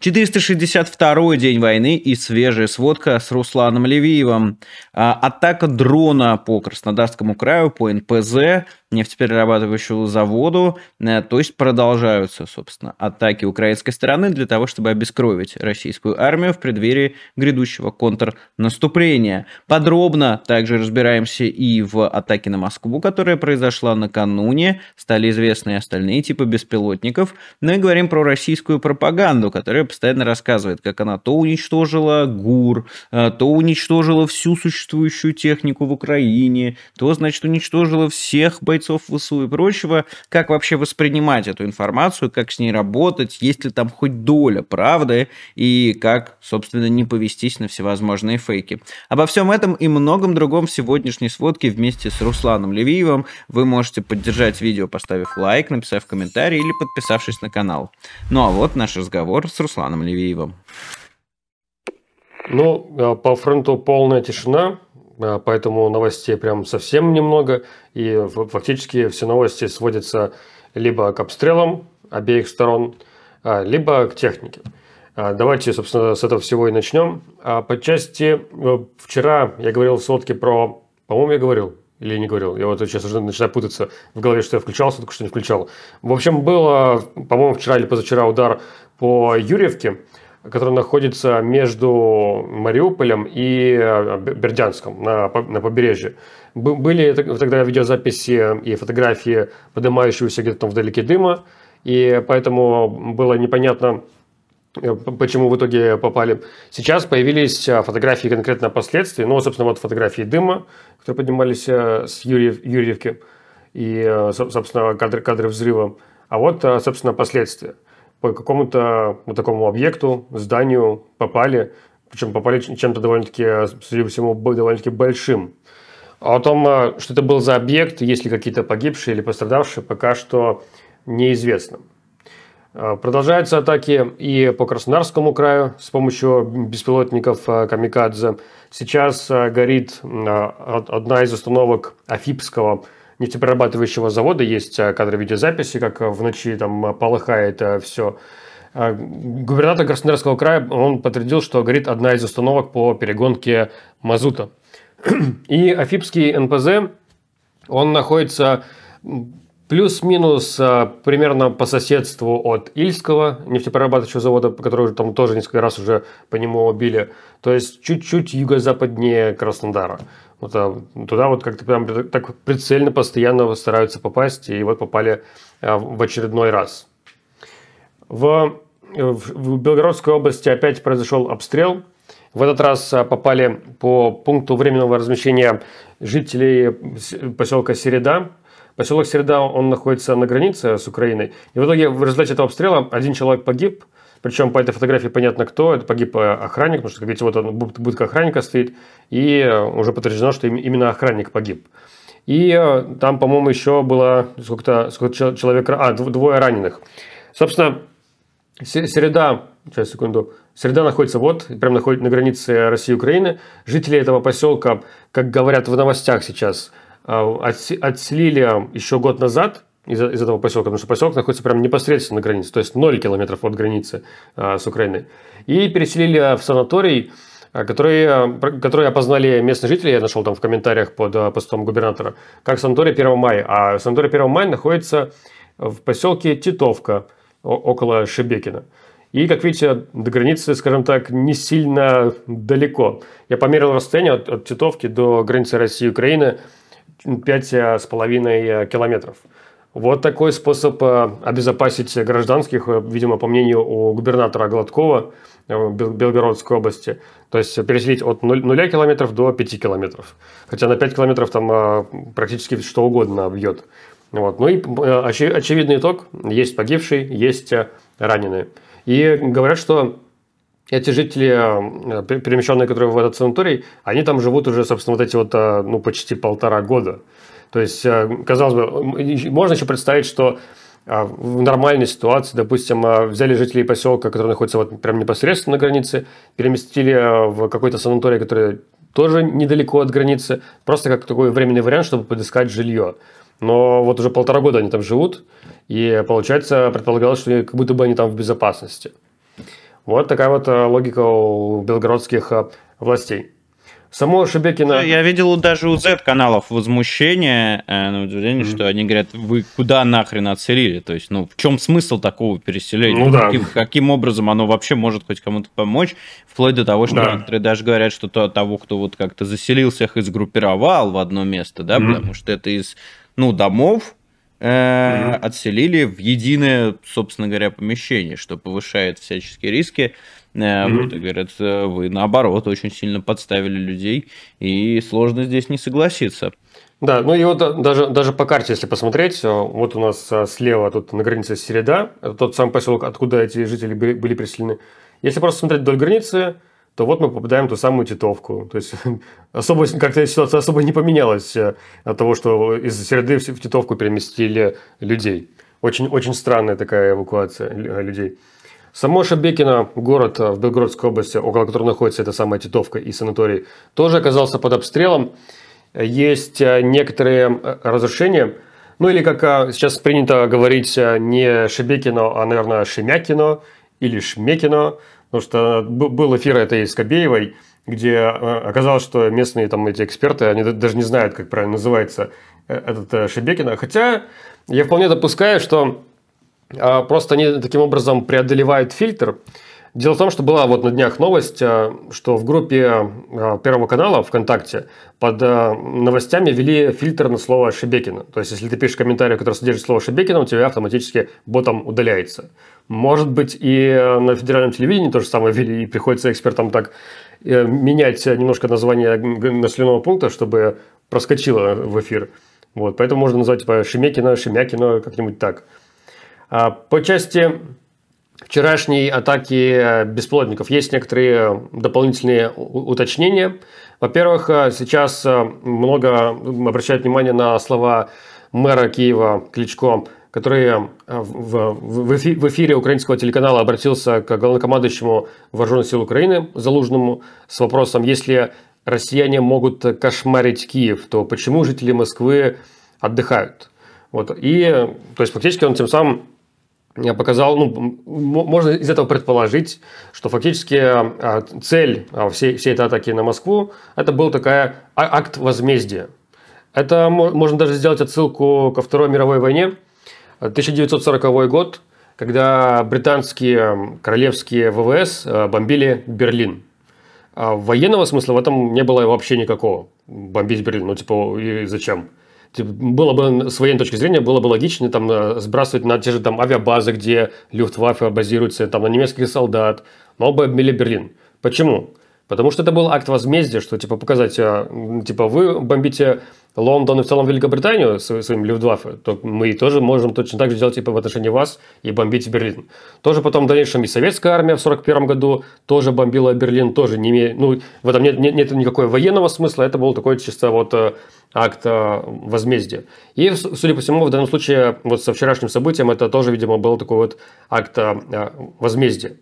462 день войны и свежая сводка с Русланом Левиевым. А, атака дрона по Краснодарскому краю, по НПЗ нефтеперерабатывающего заводу. Э, то есть продолжаются, собственно, атаки украинской стороны для того, чтобы обескровить российскую армию в преддверии грядущего контрнаступления. Подробно также разбираемся и в атаке на Москву, которая произошла накануне. Стали известны и остальные типы беспилотников. Но ну и говорим про российскую пропаганду, которая постоянно рассказывает, как она то уничтожила ГУР, э, то уничтожила всю существующую технику в Украине, то, значит, уничтожила всех бойцов бойцов ВСУ и прочего, как вообще воспринимать эту информацию, как с ней работать, есть ли там хоть доля правды и как, собственно, не повестись на всевозможные фейки. Обо всем этом и многом другом в сегодняшней сводке вместе с Русланом Левиевым вы можете поддержать видео, поставив лайк, написав комментарий или подписавшись на канал. Ну а вот наш разговор с Русланом Левиевым. Ну, а по фронту полная тишина. А, поэтому новостей прям совсем немного, и фактически все новости сводятся либо к обстрелам обеих сторон, а, либо к технике. А, давайте, собственно, с этого всего и начнем. По части, э, вчера я говорил в сотке про, по-моему, я говорил, или не говорил. Я вот сейчас уже начинаю путаться в голове, что я включал сотку, что не включал. В общем, было, по-моему, вчера или позавчера удар по Юрьевке который находится между Мариуполем и э, Бердянском на, на побережье. Были тогда видеозаписи и фотографии поднимающегося где-то там вдалеке дыма, и поэтому было непонятно, э, почему в итоге попали. Сейчас появились э, фотографии конкретно последствий, ну, собственно, вот фотографии дыма, которые поднимались с Юрьев, Юрьевки, и, собственно, кадры, кадры взрыва. А вот, собственно, последствия – по какому-то вот такому объекту, зданию попали, причем попали чем-то довольно-таки, э, судя по всему, довольно-таки большим. А о том, э, что это был за объект, есть ли какие-то погибшие или пострадавшие, пока что неизвестно. Э, продолжаются атаки и по Краснодарскому краю с помощью беспилотников «Камикадзе». Сейчас горит одна из установок Афипского нефтеперерабатывающего завода есть э, кадры видеозаписи, как э, в ночи там э, полыхает все. А, губернатор Краснодарского края, он подтвердил, что горит одна из установок по перегонке мазута. И Афипский НПЗ, он находится плюс-минус примерно по соседству от Ильского нефтеперерабатывающего завода, по которому там тоже несколько раз уже по нему били. То есть чуть-чуть юго-западнее Краснодара. Вот, а, ну, туда вот как-то прям так прицельно постоянно стараются попасть, и вот попали а, в очередной раз. В, в Белгородской области опять произошел обстрел. В этот раз а, попали по пункту временного размещения жителей поселка Середа. Поселок Середа, он находится на границе с Украиной. И в итоге в результате этого обстрела один человек погиб – причем по этой фотографии понятно, кто. Это погиб э, охранник, потому что, как видите, вот он, будка охранника стоит. И э, уже подтверждено, что именно охранник погиб. И э, там, по-моему, еще было сколько-то сколько человек... А, двое раненых. Собственно, Среда, сейчас, секунду, Среда находится вот, прям находится на границе России и Украины. Жители этого поселка, как говорят в новостях сейчас, отселили еще год назад, из, из этого поселка, потому что поселок находится прям непосредственно на границе, то есть 0 километров от границы э, с Украиной. И переселили а, в санаторий, а, который, который опознали местные жители, я нашел там в комментариях под постом губернатора, как санаторий 1 мая. А санаторий 1 мая находится в поселке Титовка, около Шебекина. И, как видите, до границы, скажем так, не сильно далеко. Я померил расстояние от, от Титовки до границы России и Украины 5,5 километров. Вот такой способ э, обезопасить гражданских, э, видимо, по мнению у губернатора Гладкова э, Белгородской области. То есть переселить от 0 километров до 5 километров. Хотя на 5 километров там практически что угодно бьет. Вот. Ну и очевидный итог. Есть погибшие, есть раненые. И говорят, что эти жители, перемещенные, которые в этот санаторий, они там живут уже, собственно, вот эти вот ну, почти полтора года. То есть, э, казалось бы, можно еще представить, что а, в нормальной ситуации, допустим, а, взяли жителей поселка, который находится вот прям непосредственно на границе, переместили а, в какой-то санаторий, который тоже недалеко от границы, просто как такой временный вариант, чтобы подыскать жилье. Но вот уже полтора года они там живут, и получается, предполагалось, что как будто бы они там в безопасности. Вот такая вот э, логика у белгородских властей самого Шебекина... Я видел даже у Z-каналов возмущение, э, на удивление, mm-hmm. что они говорят, вы куда нахрен отселили? То есть, ну, в чем смысл такого переселения? Ну, да. каким, каким образом оно вообще может хоть кому-то помочь? Вплоть до того, что да. некоторые даже говорят, что то, того, кто вот как-то заселился всех и сгруппировал в одно место, да, mm-hmm. потому что это из, ну, домов, э, mm-hmm. отселили в единое, собственно говоря, помещение, что повышает всяческие риски mm э, Вот, говорят, вы наоборот очень сильно подставили людей, и сложно здесь не согласиться. Да, ну и вот даже, даже по карте, если посмотреть, э, вот у нас э, слева тут на границе Середа, это тот самый поселок, откуда эти жители были, были переселены. Если просто смотреть вдоль границы, то вот мы попадаем в ту самую титовку. То есть особо, как-то ситуация особо не поменялась от того, что из Середы в титовку переместили людей. Очень, очень странная такая эвакуация людей. Само Шебекино, город э, в Белгородской области, около которого находится эта самая Титовка и санаторий, тоже оказался под обстрелом. Есть э, некоторые э, разрушения, ну или как сейчас принято говорить, не Шебекино, а, наверное, Шемякино или Шмекино, потому что был эфир этой Скобеевой, где оказалось, что местные там эти эксперты, они даже не знают, как правильно называется этот Шебекино. Хотя я вполне допускаю, что а, просто они таким образом преодолевают фильтр. Дело в том, что была вот на днях новость, а, что в группе а, Первого канала ВКонтакте под новостями ввели фильтр на слово Шебекина. То есть, если ты пишешь комментарий, который содержит слово Шебекина, у тебя автоматически ботом удаляется. Может быть, и на федеральном телевидении то же самое ввели, и приходится экспертам так э, менять немножко название населенного пункта, чтобы проскочило в эфир. Вот, поэтому можно назвать типа Шемекина, Шемякина, как-нибудь так. А, по части вчерашней атаки э, бесплодников есть некоторые э, дополнительные уточнения. Во-первых, э, сейчас много обращают внимание на слова мэра Киева Кличко, который в, эфире украинского телеканала обратился к главнокомандующему вооруженных сил Украины Залужному с вопросом, если россияне могут кошмарить Киев, то почему жители Москвы отдыхают? Вот. И, то есть, фактически он тем самым я показал, ну, можно из этого предположить, что фактически э, цель э, всей, всей этой атаки на Москву – это был такой а, акт возмездия. Это можно даже сделать отсылку ко Второй мировой войне, 1940 год, когда британские королевские ВВС э, бомбили Берлин. А военного смысла в этом не было вообще никакого. Бомбить Берлин, ну типа и зачем? Типа, было бы, с военной точки зрения, было бы логичнее там э, сбрасывать на те же там авиабазы, где Люфтваффе базируется, там на немецких солдат, но оба бомбили Берлин. Почему? Потому что это был акт возмездия, что типа показать, э, типа вы бомбите Лондон и в целом Великобританию своим Люфтваффе, то мы тоже можем точно так же делать типа в отношении вас и бомбить Берлин. Тоже потом в дальнейшем и советская армия в 1941 году тоже бомбила Берлин, тоже не имея, ну, в этом нет, нет, нет никакого военного смысла, это был такой чисто вот э, акт э, возмездия. И, судя по всему, в данном случае, вот со вчерашним событием, это тоже, видимо, был такой вот акт э, возмездия.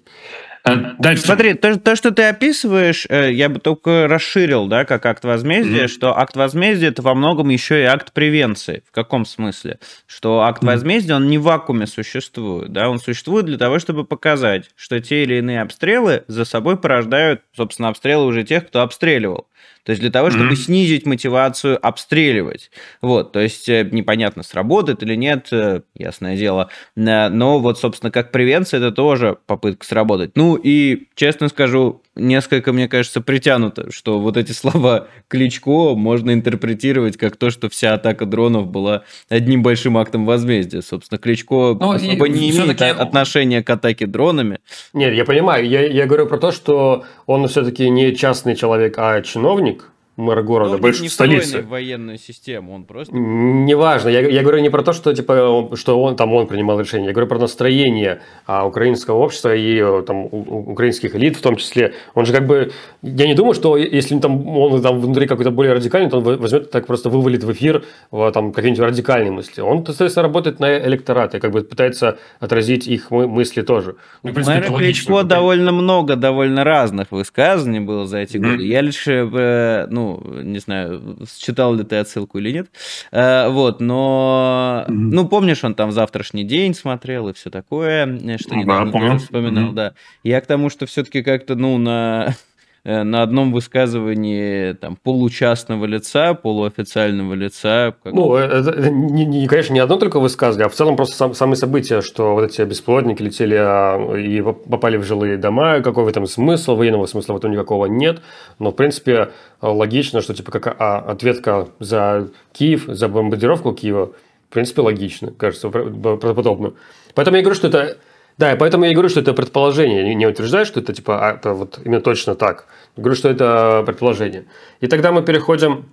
Э, дальше. Смотри, то, то, что ты описываешь, э, я бы только расширил, да, как акт возмездия, mm-hmm. что акт возмездия это во многом еще и акт превенции. В каком смысле? Что акт mm-hmm. возмездия, он не в вакууме существует, да, он существует для того, чтобы показать, что те или иные обстрелы за собой порождают, собственно, обстрелы уже тех, кто обстреливал. То есть для того, чтобы mm-hmm. снизить мотивацию обстреливать. Вот, то есть э, непонятно, сработает или нет, э, ясное дело. Э, но вот, собственно, как превенция, это тоже попытка сработать. Ну и, честно скажу, несколько, мне кажется, притянуто, что вот эти слова Кличко можно интерпретировать как то, что вся атака дронов была одним большим актом возмездия. Собственно, Кличко ну, особо и, не имеет отношения к атаке дронами. Нет, я понимаю. Я, я говорю про то, что он все-таки не частный человек, а чиновник мэра города, Но ну, больше не столицы. в военную систему, он просто... Неважно, я, я говорю не про то, что, типа, он, что он там, он принимал решение, я говорю про настроение а, украинского общества и э, там, у, украинских элит в том числе. Он же как бы, я не думаю, что если там, он там внутри какой-то более радикальный, то он возьмет так просто вывалит в эфир э, там какие-нибудь радикальные мысли. Он, соответственно, работает на электорат и как бы пытается отразить их мысли тоже. Ну, принципе, Мэра Кличко довольно много, довольно разных высказаний было за эти годы. Mm-hmm. Я лишь, э, ну, ну, не знаю, считал ли ты отсылку или нет. Э, вот, но... Mm-hmm. Ну, помнишь, он там «Завтрашний день» смотрел и все такое, э, что ну, недавно да, помню. вспоминал, mm-hmm. да. Я к тому, что все-таки как-то, ну, на Э, на одном высказывании там, получастного лица, полуофициального лица. Как... Ну, э, это, это не, не, конечно, не одно только высказывание, а в целом просто сам, самые события, что вот эти бесплодники летели а, и попали в жилые дома, какой в этом смысл, военного смысла в этом никакого нет, но, в принципе, логично, что типа как а, ответка за Киев, за бомбардировку Киева, в принципе, логично, кажется, правдоподобно. Поэтому я говорю, что это да, и поэтому я и говорю, что это предположение. Не утверждаю, что это типа а, вот именно точно так. Я говорю, что это предположение. И тогда мы переходим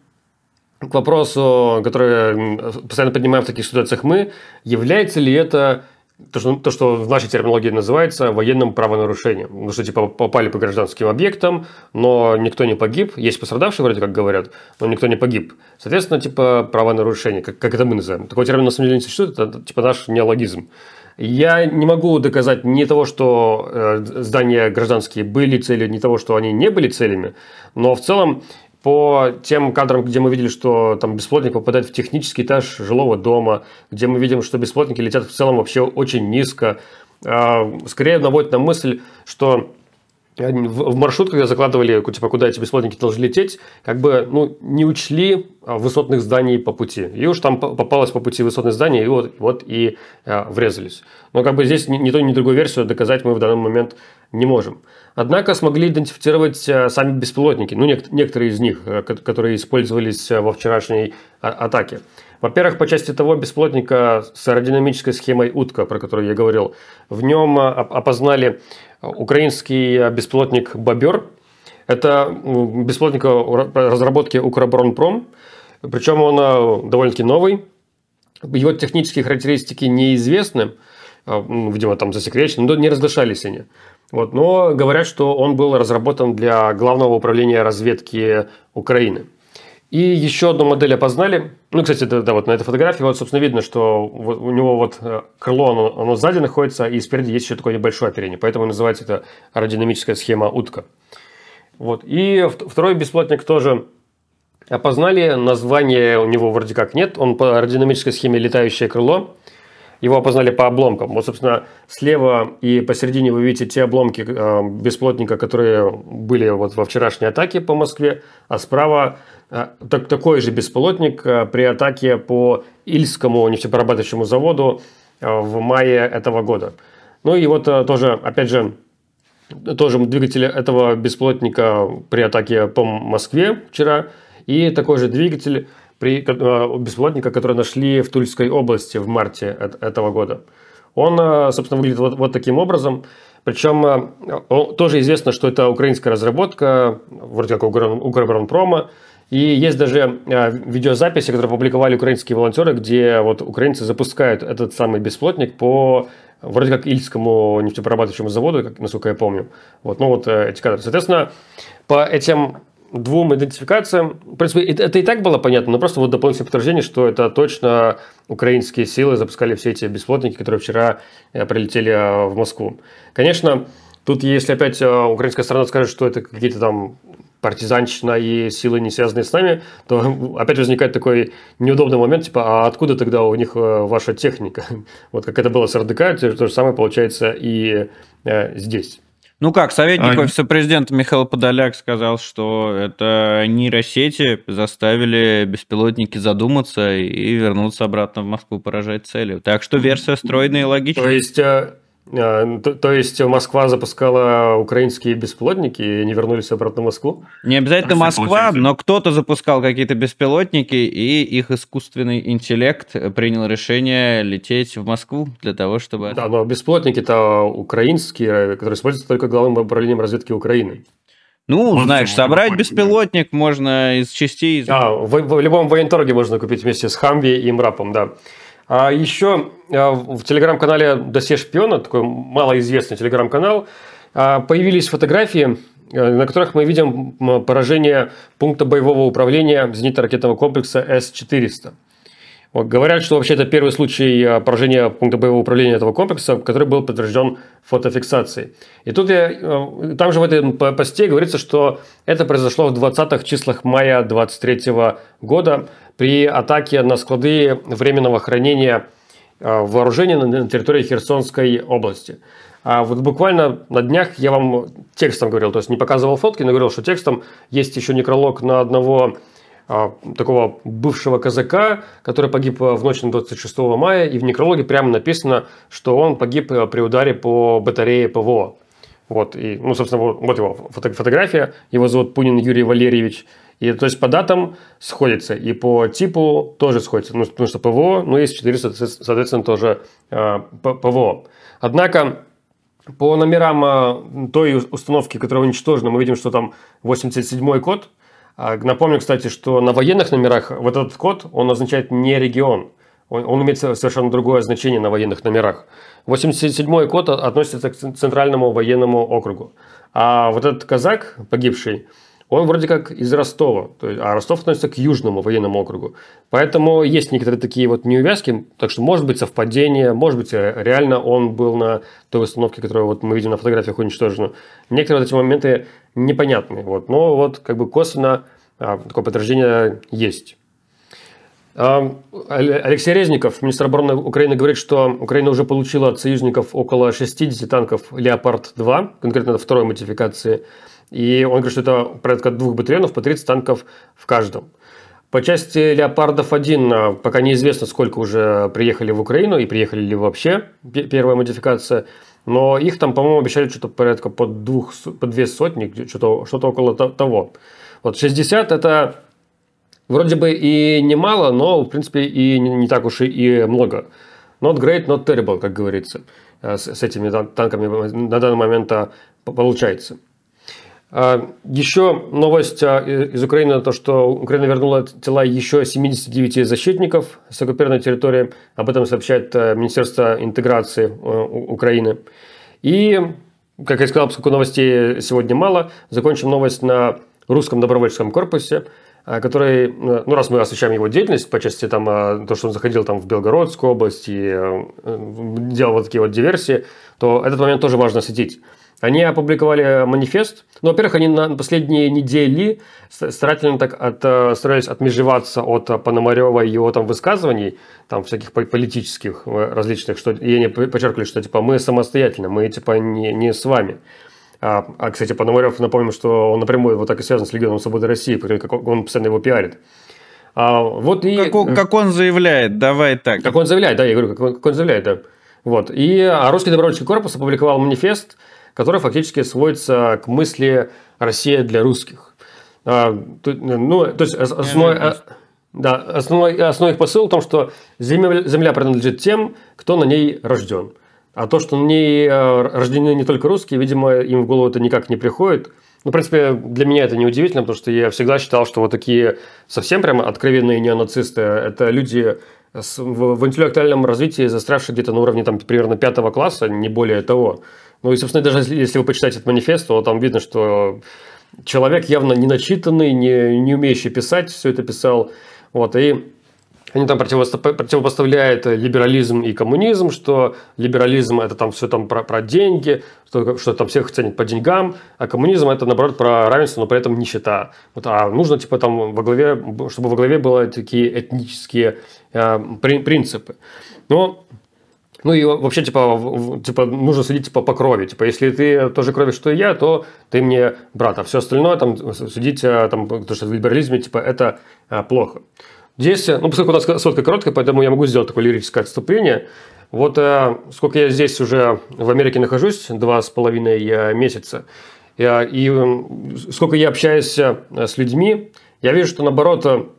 к вопросу, который постоянно поднимаем в таких ситуациях мы, является ли это то что, то, что в нашей терминологии называется военным правонарушением. Ну, что типа попали по гражданским объектам, но никто не погиб. Есть пострадавшие, вроде как говорят, но никто не погиб. Соответственно, типа правонарушение, как, как это мы называем. Такой термин на самом деле не существует, это типа наш неологизм. Я не могу доказать ни того, что э, здания гражданские были целью, ни того, что они не были целями, но в целом по тем кадрам, где мы видели, что там бесплотник попадает в технический этаж жилого дома, где мы видим, что бесплотники летят в целом вообще очень низко, а, скорее наводит на мысль, что в маршрут, когда закладывали, типа, куда эти беспилотники должны лететь, как бы, ну, не учли а, высотных зданий по пути. И уж там попалось по пути высотное здание, и вот, вот и э, врезались. Но как бы здесь ни, ни то, ни другую версию доказать мы в данный момент не можем. Однако смогли идентифицировать а, сами беспилотники, ну, некоторые из них, э, которые использовались э, во вчерашней атаке. Во-первых, по части того беспилотника с аэродинамической схемой «Утка», про которую я говорил, в нем а, опознали а, украинский а, беспилотник «Бобер». Это беспилотник разработки «Укроборонпром». Причем он довольно-таки новый. Его технические характеристики неизвестны. Видимо, там засекречены, но не разглашались они. Вот, но говорят, что он был разработан для Главного управления разведки Украины. И еще одну модель опознали. Ну, кстати, да, да, вот на этой фотографии, вот, собственно, видно, что вот у него вот э, крыло, оно, оно сзади находится, и спереди есть еще такое небольшое оперение. Поэтому называется это аэродинамическая схема утка. Вот. И второй бесплотник тоже опознали. Название у него вроде как нет. Он по аэродинамической схеме летающее крыло. Его опознали по обломкам. Вот, собственно, слева и посередине вы видите те обломки э, бесплотника, которые были вот во вчерашней атаке по Москве, а справа а, так, такой же беспилотник э, при атаке по Ильскому нефтеперерабатывающему заводу э, в мае этого года. Ну и вот э, тоже, опять же, тоже двигатель этого беспилотника при атаке по Москве вчера. И такой же двигатель при, беспилотника, который нашли в Тульской области в марте этого года. Он, собственно, выглядит вот, вот таким образом. Причем тоже известно, что это украинская разработка, вроде как у Укроборонпрома. Укр и есть даже а, видеозаписи, которые публиковали украинские волонтеры, где вот украинцы запускают этот самый бесплотник по вроде как Ильскому нефтеперерабатывающему заводу, как, насколько я помню. Вот, ну вот э, эти кадры. Соответственно, по этим двум идентификациям, в принципе, это и так было понятно, но просто вот дополнительное подтверждение, что это точно украинские силы запускали все эти бесплотники, которые вчера э, прилетели э, в Москву. Конечно, Тут, если опять украинская сторона скажет, что это какие-то там партизанщина и силы, не связанные с нами, то опять возникает такой неудобный момент, типа, а откуда тогда у них э, ваша техника? Вот как это было с РДК, то же самое получается и э, здесь. Ну как, советник а... офиса президента Михаил Подоляк сказал, что это нейросети заставили беспилотники задуматься и вернуться обратно в Москву поражать цели. Так что версия стройная и логичная. То есть э, а, то, то есть Москва запускала украинские беспилотники и они вернулись обратно в Москву? Не обязательно Москва, но кто-то запускал какие-то беспилотники, и их искусственный интеллект принял решение лететь в Москву для того, чтобы... Да, но беспилотники-то украинские, которые используются только главным управлением разведки Украины. Ну, вот знаешь, собрать беспилотник да. можно из частей. Из... А, в, в любом военторге можно купить вместе с Хамви и МРАПом, да. А еще а, в телеграм-канале «Досье шпиона», такой малоизвестный телеграм-канал, а, появились фотографии, э, на которых мы видим поражение пункта боевого управления зенитно-ракетного комплекса С-400. Говорят, что вообще это первый случай э, поражения пункта боевого управления этого комплекса, который был подтвержден фотофиксацией. И тут я, э, там же в этом посте говорится, что это произошло в 20-х числах мая 23 года при атаке на склады временного хранения э, вооружения на территории Херсонской области. А вот буквально на днях я вам текстом говорил, то есть не показывал фотки, но говорил, что текстом есть еще некролог на одного а, такого бывшего казака, который погиб э, в ночь на 26 мая, и в некрологе прямо написано, что он погиб э, при ударе по батарее ПВО. Вот, и, ну, собственно, вот, вот его фото фотография, его зовут Пунин Юрий Валерьевич. И, то есть, по датам сходится, и по типу тоже сходится, ну, потому что ПВО, ну, есть 400, соответственно, тоже э, ПВО. Однако, по номерам э, той установки, которая уничтожена, мы видим, что там 87-й код – а, напомню, кстати, что на военных номерах вот этот код, он означает не регион. Он, он имеет совершенно другое значение на военных номерах. 87-й код относится к Центральному военному округу. А вот этот казак, погибший, он вроде как из Ростова, то есть, а Ростов относится к Южному военному округу. Поэтому есть некоторые такие вот неувязки, так что может быть совпадение, может быть э, реально он был на той установке, которую вот мы видим на фотографиях уничтожена. Некоторые вот эти моменты непонятны, вот, но вот как бы косвенно а, такое подтверждение есть. А, Алексей Резников, министр обороны Украины, говорит, что Украина уже получила от союзников около 60 танков «Леопард-2», конкретно второй модификации и он говорит, что это порядка двух батальонов по 30 танков в каждом. По части «Леопардов-1» э, пока неизвестно, сколько уже приехали в Украину и приехали ли вообще первая модификация. Но их там, по-моему, обещали что-то порядка по, двух, по две сотни, что-то, что-то около того. Вот 60 это вроде бы и немало, но, в принципе, и не, так уж и много. Not great, not terrible, как говорится, э, с, с этими танками на данный момент э, получается. А, еще новость а, из Украины, то что Украина вернула тела еще 79 защитников с оккупированной территории. Об этом сообщает э, Министерство интеграции э, Украины. И, как я сказал, поскольку новостей сегодня мало, закончим новость на русском добровольческом корпусе, а, который, э, ну раз мы освещаем его деятельность по части там, то, что он заходил там в Белгородскую область и делал вот такие вот диверсии, то этот момент тоже важно осветить. Они опубликовали э, манифест. Ну, во-первых, они на последние недели старательно так от, э, старались отмежеваться от э, Пономарева и его там высказываний, там всяких политических различных, что, и они подчеркивали, что типа мы самостоятельно, мы типа не, не с вами. А, а, кстати, Пономарев, напомним, что он напрямую вот так и связан с Легионом Свободы России, как он постоянно его пиарит. А, вот и... как, он, как он заявляет, давай так. Как он заявляет, да, я говорю, как он, как он заявляет, да. Вот. И а русский добровольческий корпус опубликовал манифест, которая фактически сводится к мысли «Россия для русских». А, ну, то есть основной, а, да, основной, основной их посыл в том, что земля, земля принадлежит тем, кто на ней рожден. А то, что на ней а, рождены не только русские, видимо, им в голову это никак не приходит. Ну, в принципе, для меня это не удивительно, потому что я всегда считал, что вот такие совсем прямо откровенные неонацисты – это люди, в интеллектуальном развитии застрявший где-то на уровне там, примерно пятого класса, не более того. Ну и, собственно, даже если вы почитаете этот манифест, то там видно, что человек явно не начитанный, не, не умеющий писать, все это писал. Вот, и они там противопоставляют либерализм и коммунизм, что либерализм это там все там про, про деньги, что, что там всех ценят по деньгам, а коммунизм это наоборот про равенство, но при этом нищета. Вот, а нужно типа там во главе, чтобы во главе были такие этнические а, принципы. Но ну и вообще, типа, типа, нужно судить типа, по крови. Типа, если ты тоже крови, что и я, то ты мне брат. А все остальное, там, судить, а, там, то, что в либерализме, типа, это а, плохо. Здесь, э, ну, поскольку у нас сводка короткая, поэтому я могу сделать такое лирическое отступление. Вот э, сколько я здесь уже в Америке нахожусь, два с половиной э, месяца, и сколько я общаюсь с людьми, я вижу, что, наоборот,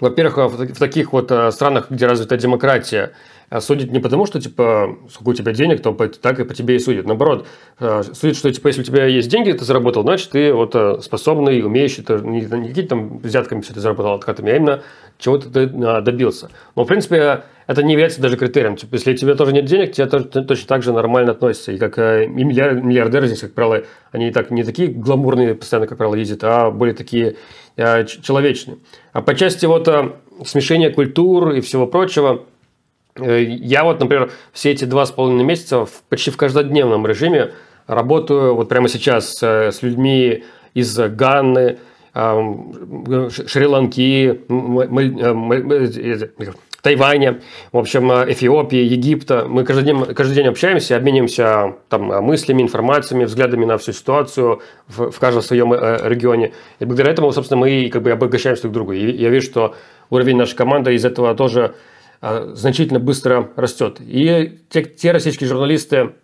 во-первых, а в таких вот а, странах, где развита демократия, а судит не потому, что, типа, сколько у тебя денег, то так и по тебе и судит. Наоборот, э, судит, что, типа, если у тебя есть деньги, ты заработал, значит, ты вот э, способный, умеющий, ты не, не какие-то там взятками все это заработал, откатами, а именно чего-то ты э, добился. Но, в принципе, это не является даже критерием. Типа, если у тебя тоже нет денег, тебе тоже, точно так же нормально относятся. И как и миллиардеры здесь, как правило, они так, не такие гламурные постоянно, как правило, ездят, а более такие человечные. А по части вот смешения культур и всего прочего – Э, я вот, например, все эти два с половиной месяца в, почти в каждодневном режиме работаю вот прямо сейчас э, с людьми из Ганны, Шри-Ланки, э, Тайваня, в общем, Эфиопии, Египта. Мы каждый день, каждый день общаемся, обмениваемся там, мыслями, информациями, взглядами на всю ситуацию в, в каждом своем регионе. И благодаря этому, собственно, мы как бы обогащаемся друг другу. И я вижу, что уровень нашей команды из этого тоже а, значительно быстро растет. И те, те российские журналисты,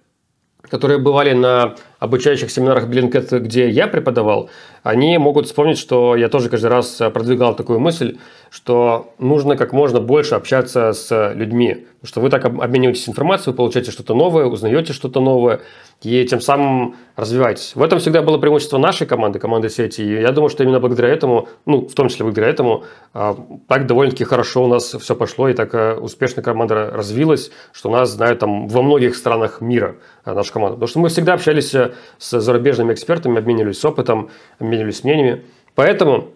которые бывали на обучающих семинарах Блинкет, где я преподавал, они могут вспомнить, что я тоже каждый раз э, продвигал такую мысль, что нужно как можно больше общаться с людьми, что вы так обмениваетесь информацией, вы получаете что-то новое, узнаете что-то новое и тем самым развиваетесь. В этом всегда было преимущество нашей команды, команды сети, и я думаю, что именно благодаря этому, ну, в том числе благодаря этому, а, так довольно-таки хорошо у нас все пошло и так э, успешно команда развилась, что нас знают там во многих странах мира э, наша команда. Потому что мы всегда общались с зарубежными экспертами, обменивались опытом, обменивались мнениями. Поэтому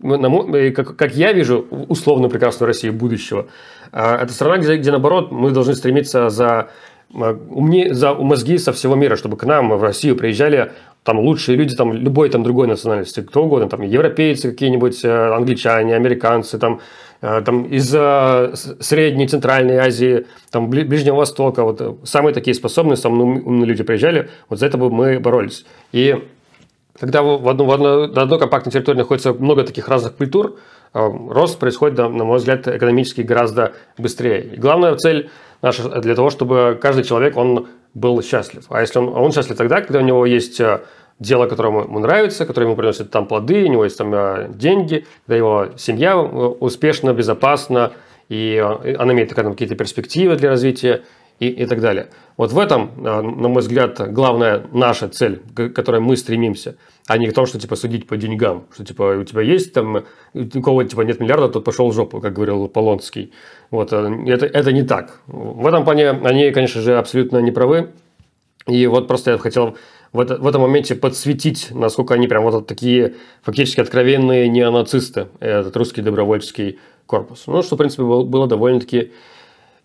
как, я вижу условно прекрасную Россию будущего, а, это страна, где, где наоборот мы должны стремиться за, а, умне, за мозги со всего мира, чтобы к нам в Россию приезжали там лучшие люди там любой там другой национальности, кто угодно, там европейцы какие-нибудь, э, англичане, американцы, там Э, там, из э, Средней, Центральной Азии, там, Ближнего Востока, вот, э, самые такие способные, самые умные люди приезжали, вот за это мы боролись. И когда в одну, в одну, на одной компактной территории находится много таких разных культур, рост происходит, на мой взгляд, экономически гораздо быстрее. И главная цель наша для того, чтобы каждый человек, он был счастлив. А если он, а он счастлив тогда, когда у него есть дело, которое ему нравится, которое ему приносит там плоды, у него есть там а, деньги, когда его семья э, успешно, безопасно, и а, она имеет какие-то перспективы для развития и, и так далее. Вот в этом, а, на мой взгляд, главная наша цель, к которой мы стремимся, а не в том, что типа судить по деньгам, что типа у тебя есть там, у кого типа нет миллиарда, тот пошел в жопу, как говорил Полонский. Вот, э, это, это не так. В этом плане они, конечно же, абсолютно не правы. И вот просто я хотел в, это, в этом моменте подсветить, насколько они прям вот такие фактически откровенные неонацисты, этот русский добровольческий корпус. Ну, что, в принципе, было довольно-таки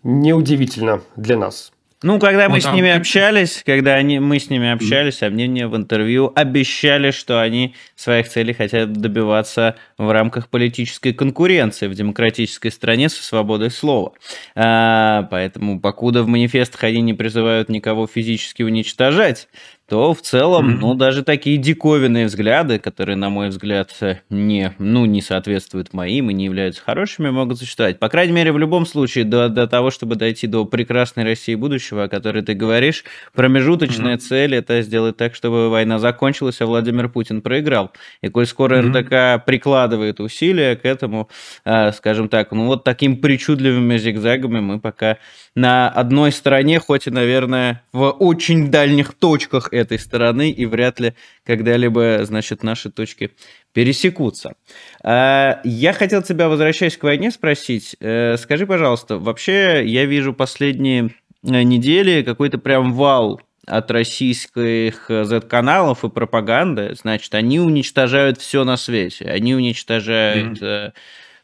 неудивительно для нас. Ну, когда мы ну, с там... ними общались, когда они, мы с ними общались, они а мне в интервью обещали, что они своих целей хотят добиваться в рамках политической конкуренции в демократической стране со свободой слова. А, поэтому, покуда в манифестах они не призывают никого физически уничтожать, то в целом, mm-hmm. ну, даже такие диковинные взгляды, которые, на мой взгляд, э, не, ну, не соответствуют моим и не являются хорошими, могут существовать. По крайней мере, в любом случае, до, до того, чтобы дойти до прекрасной России будущего, о которой ты говоришь, промежуточная mm-hmm. цель — это сделать так, чтобы война закончилась, а Владимир Путин проиграл. И коль скоро mm-hmm. РДК прикладывает усилия к этому, э, скажем так, ну, вот таким причудливыми зигзагами мы пока на одной стороне, хоть и, наверное, в очень дальних точках этой стороны, и вряд ли когда-либо, значит, наши точки пересекутся. А, я хотел тебя, возвращаясь к войне, спросить. Э, скажи, пожалуйста, вообще я вижу последние э, недели какой-то прям вал от российских Z-каналов э, и пропаганды, значит, они уничтожают все на свете. Они уничтожают mm-hmm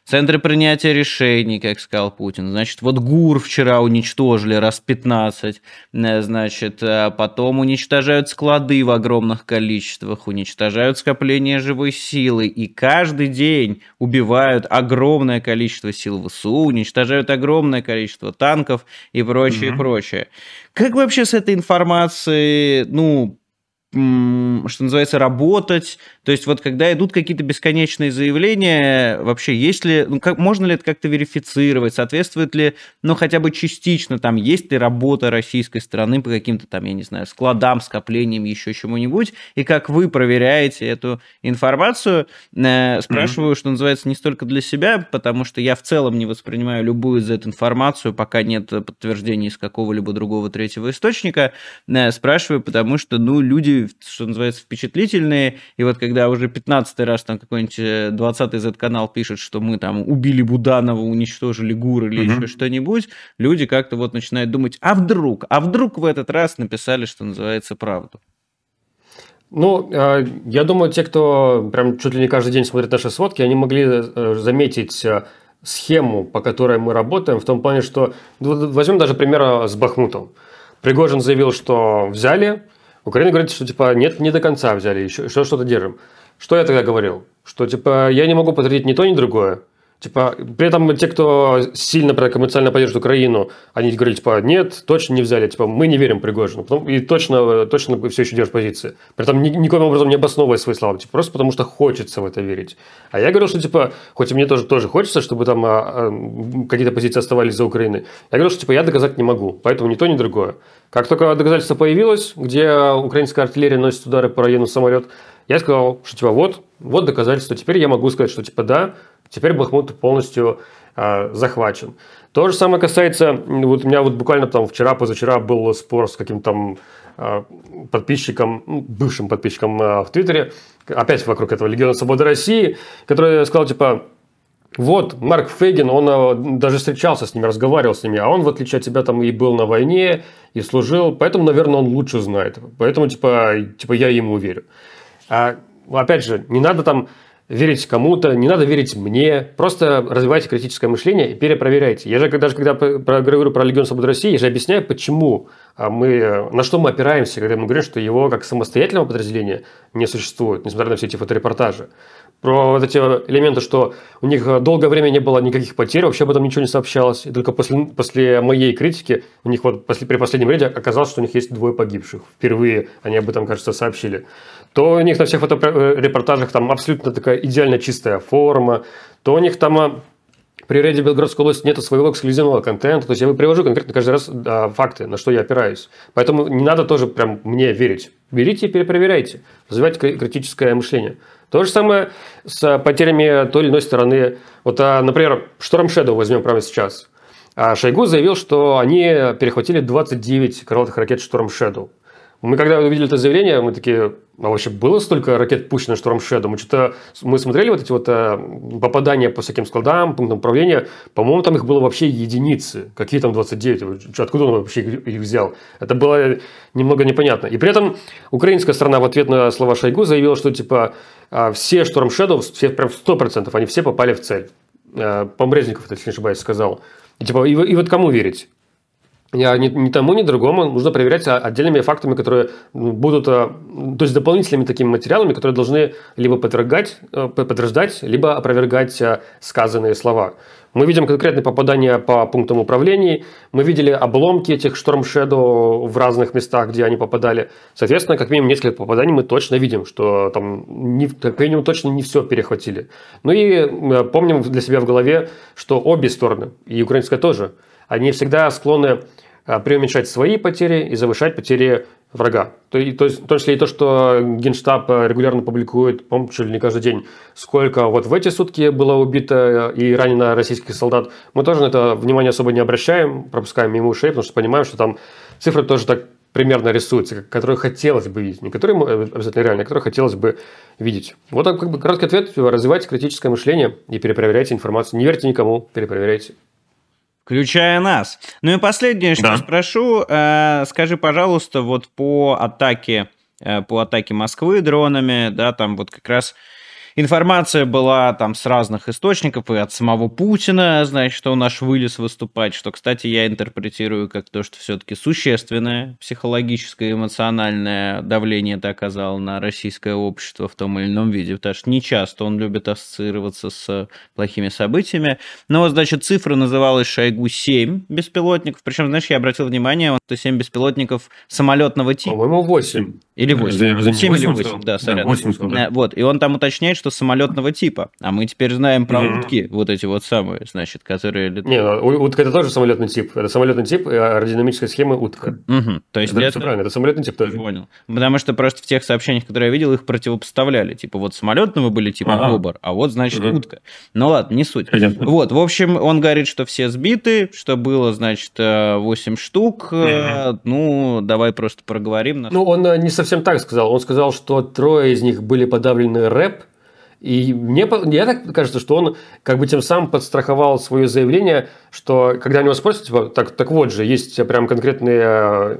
Центры принятия решений, как сказал Путин. Значит, вот ГУР вчера уничтожили раз 15. Э, значит, э, потом уничтожают склады в огромных количествах, уничтожают скопление живой силы. И каждый день убивают огромное количество сил ВСУ, уничтожают огромное количество танков и прочее, угу. прочее. Как вообще с этой информацией, ну, что называется, работать. То есть вот когда идут какие-то бесконечные заявления, вообще есть ли, ну, как, можно ли это как-то верифицировать, соответствует ли, ну, хотя бы частично, там, есть ли работа российской стороны по каким-то там, я не знаю, складам, скоплениям, еще чему-нибудь, и как вы проверяете эту информацию, э, спрашиваю, mm-hmm. что называется, не столько для себя, потому что я в целом не воспринимаю любую из эту информацию, пока нет подтверждения из какого-либо другого третьего источника, э, спрашиваю, потому что, ну, люди что называется, впечатлительные. И вот когда уже 15 раз там какой-нибудь 20-й э, Z-канал пишет, что мы там убили Буданова, уничтожили ГУР или угу. еще что-нибудь, люди как-то вот начинают думать, а вдруг, а вдруг в этот раз написали, что называется, правду. Ну, а, я думаю, те, кто прям чуть ли не каждый день смотрит наши сводки, они могли э, заметить э, схему, по которой мы работаем, в том плане, что возьмем даже пример с Бахмутом. Пригожин заявил, что взяли, Украина говорит, что типа нет, не до конца взяли еще, что то держим. Что я тогда говорил? Что типа я не могу подтвердить ни то, ни другое. Типа, при этом те, кто сильно коммерциально поддерживает Украину, они говорят, типа, нет, точно не взяли, типа, мы не верим Пригожину. Потом, и точно, точно все еще держат позиции. При этом ни, никоим образом не обосновывая свои слова, типа, просто потому что хочется в это верить. А я говорил, что, типа, хоть и мне тоже, тоже хочется, чтобы там а, а, какие-то позиции оставались за Украиной, я говорил, что, типа, я доказать не могу, поэтому ни то, ни другое. Как только доказательство появилось, где украинская артиллерия носит удары по району самолет, я сказал, что, типа, вот, вот доказательство. Теперь я могу сказать, что, типа, да, Теперь Бахмут полностью э, захвачен. То же самое касается, вот у меня вот буквально там вчера, позавчера был спор с каким-то там а, подписчиком, ну, бывшим подписчиком а, в Твиттере, опять вокруг этого Легиона Свободы России, который сказал, типа, вот, Марк Фейгин, он даже встречался с ними, разговаривал с ними, а он, в отличие от тебя, там и был на войне, и служил, поэтому, наверное, он лучше знает. Поэтому, типа, типа я ему верю. А, опять же, не надо там верить кому-то, не надо верить мне. Просто развивайте критическое мышление и перепроверяйте. Я же даже когда говорю про Легион Свободы России, я же объясняю, почему а, мы, э, на что мы опираемся, когда мы говорим, что его как самостоятельного подразделения не существует, несмотря на все эти фоторепортажи про вот эти элементы, что у них э, долгое время не было никаких потерь, вообще об этом ничего не сообщалось. И только после, после моей критики у них вот после, при последнем рейде оказалось, что у них есть двое погибших. Впервые они об этом, кажется, сообщили. То у них на всех фоторепортажах э, там абсолютно такая идеально чистая форма, то у них там э, при Рейде Белгородской области нет своего эксклюзивного контента. То есть я привожу конкретно каждый раз а, факты, на что я опираюсь. Поэтому не надо тоже прям мне верить. Берите и перепроверяйте. Развивайте критическое мышление. То же самое с потерями той или иной стороны. Вот, а, например, Шторм Shadow возьмем прямо сейчас. А Шойгу заявил, что они перехватили 29 крылатых ракет Шторм Shadow. Мы когда увидели это заявление, мы такие, а вообще было столько ракет пущено Шторм Shadow? что-то мы смотрели вот эти вот э, попадания по всяким складам, пунктам управления. По-моему, там их было вообще единицы. Какие там 29? Откуда он вообще их взял? Это было немного непонятно. И при этом украинская сторона в ответ на слова Шойгу заявила, что типа а, все Шторм Shadow, все прям 100%, они все попали в цель. Э, Помрезников, если не ошибаюсь, сказал. И, типа, и, и вот кому верить? А, ни, ни тому, ни другому нужно проверять а, отдельными фактами, которые будут, а, то есть дополнительными такими материалами, которые должны либо подвергать, э, подтверждать, либо опровергать сказанные слова. Мы видим конкретные попадания по пунктам управления, мы видели обломки этих штормшедо в разных местах, где они попадали. Соответственно, как минимум несколько попаданий мы точно видим, что там не, как минимум точно не все перехватили. Ну и э, помним для себя в голове, что обе стороны, и украинская тоже, они всегда склонны Э, преуменьшать свои потери и завышать потери врага. То, и, то есть, в том числе и то, что Генштаб э, регулярно публикует, помню, чуть ли не каждый день, сколько вот в эти сутки было убито э, и ранено российских солдат. Мы тоже на это внимание особо не обращаем, пропускаем мимо ушей, потому что понимаем, что там цифры тоже так примерно рисуются, которые хотелось бы видеть. Не которые обязательно реально, а которые хотелось бы видеть. Вот так как бы короткий ответ. Развивайте критическое мышление и перепроверяйте информацию. Не верьте никому, перепроверяйте включая нас. Ну и последнее, что да. спрошу, э, скажи, пожалуйста, вот по атаке, э, по атаке Москвы дронами, да, там вот как раз Информация была там с разных источников и от самого Путина, значит, что он аж вылез выступать, что, кстати, я интерпретирую как то, что все-таки существенное психологическое эмоциональное давление это оказало на российское общество в том или ином виде, потому что не часто он любит ассоциироваться с плохими событиями. Но, значит, цифра называлась Шойгу 7 беспилотников, причем, знаешь, я обратил внимание, он 7 беспилотников самолетного типа. По-моему, 8. Или 8. Э, за, 7 или 8, 8 да, сорян. Да, 8 да. Э, вот, и он там уточняет, что самолетного типа. А мы теперь знаем про mm-hmm. утки, вот эти вот самые, значит, которые летают. Не, ну, утка это тоже самолетный тип. Это самолетный тип, а э, аэродинамическая схема утка. Угу. То есть это, это... Все правильно, это самолетный тип тоже. Понял. Потому что просто в тех сообщениях, которые я видел, их противопоставляли. Типа вот самолетного были типа ага. выбор, а вот, значит, угу. утка. Ну ладно, не суть. Понятно. Вот, в общем, он говорит, что все сбиты, что было, значит, 8 штук. Mm-hmm. Ну, давай просто проговорим. Ну, он не совсем совсем так сказал. Он сказал, что трое из них были подавлены рэп, и мне, мне так кажется, что он как бы тем самым подстраховал свое заявление, что когда они него спросят, типа, так, так вот же, есть прям конкретные э,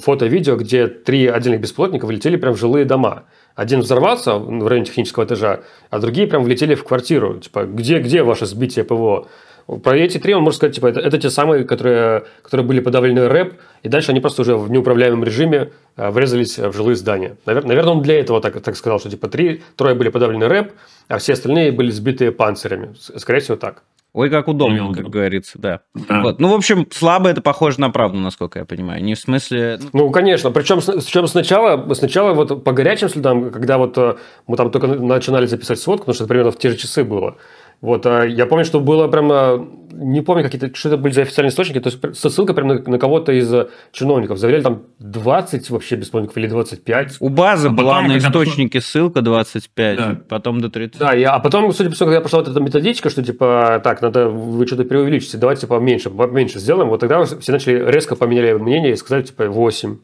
фото видео, где три отдельных беспилотника влетели прям в жилые дома. Один взорвался в районе технического этажа, а другие прям влетели в квартиру. Типа, где, где ваше сбитие ПВО? Про эти три он может сказать, типа, это, это те самые, которые, которые были подавлены рэп, и дальше они просто уже в неуправляемом режиме э, врезались в жилые здания. Навер, наверное, он для этого так, так сказал, что типа три, трое были подавлены рэп, а все остальные были сбиты панцирями. Скорее всего, так. Ой, как удобно, как говорится, да. да. Вот. Ну, в общем, слабо это похоже на правду, насколько я понимаю. Не в смысле... Ну, ну конечно. Причем, причем сначала, сначала вот по горячим следам, когда вот э, мы там только начинали записать сводку, потому что это примерно в те же часы было, вот, а, я помню, что было прям а, не помню, какие-то, что это были за официальные источники, то есть ссылка прям на, на кого-то из а, чиновников. Заверяли там 20 вообще беспилотников или 25. У базы а была на источнике ссылка 25, да. потом до 30. Да, я, а потом, судя по всему, когда пошла вот эта методичка, что типа, так, надо, вы что-то преувеличите, давайте поменьше, типа поменьше сделаем. Вот тогда все начали резко поменяли мнение и сказали типа 8.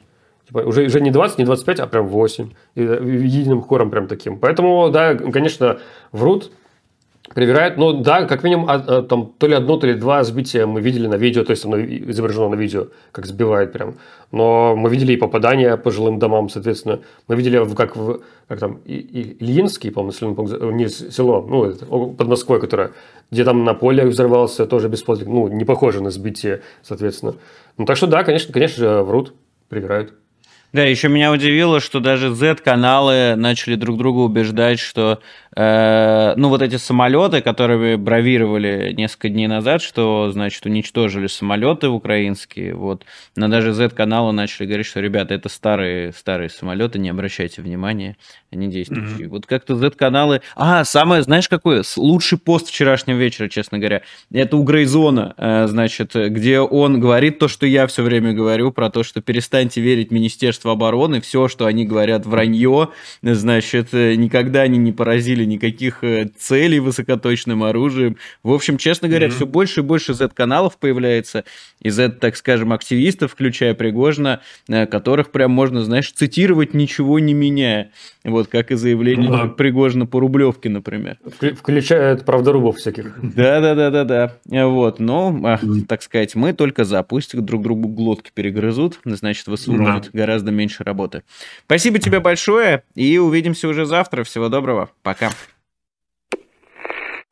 Типа, уже, уже не 20, не 25, а прям 8. И, единым хором прям таким. Поэтому, да, конечно, врут. Проверяют, ну да, как минимум, а, а, там то ли одно, то ли два сбития мы видели на видео, то есть оно изображено на видео, как сбивает прям. Но мы видели и попадания по жилым домам, соответственно. Мы видели, как, в, как там и, и Ильинский, по-моему, не, село, ну, под Москвой, которое, где там на поле взорвался, тоже без беспилотник, ну, не похоже на сбитие, соответственно. Ну, так что да, конечно, конечно же, врут, проверяют. Да, еще меня удивило, что даже Z-каналы начали друг друга убеждать, что Э, ну, вот эти самолеты, которые бравировали несколько дней назад, что, значит, уничтожили самолеты украинские, вот, но даже Z-каналы начали говорить, что, ребята, это старые, старые самолеты, не обращайте внимания, они действующие. Mm-hmm. Вот как-то Z-каналы... А, самое, знаешь, какой? Лучший пост вчерашнего вечера, честно говоря. Это у Грейзона, э, значит, где он говорит то, что я все время говорю, про то, что перестаньте верить Министерству обороны, все, что они говорят, вранье, значит, э, никогда они не поразили никаких э, целей высокоточным оружием. В общем, честно говоря, mm-hmm. все больше и больше Z-каналов появляется, и Z, так скажем, активистов, включая Пригожина, э, которых прям можно, знаешь, цитировать ничего не меняя. Вот как и заявление mm-hmm. Пригожина по Рублевке, например. Включая правдорубов всяких. Да-да-да-да-да. Э, вот, но, так сказать, мы только за. Пусть друг другу глотки перегрызут, значит, ВСУ mm гораздо меньше работы. Спасибо тебе большое, и увидимся уже завтра. Всего доброго. Пока.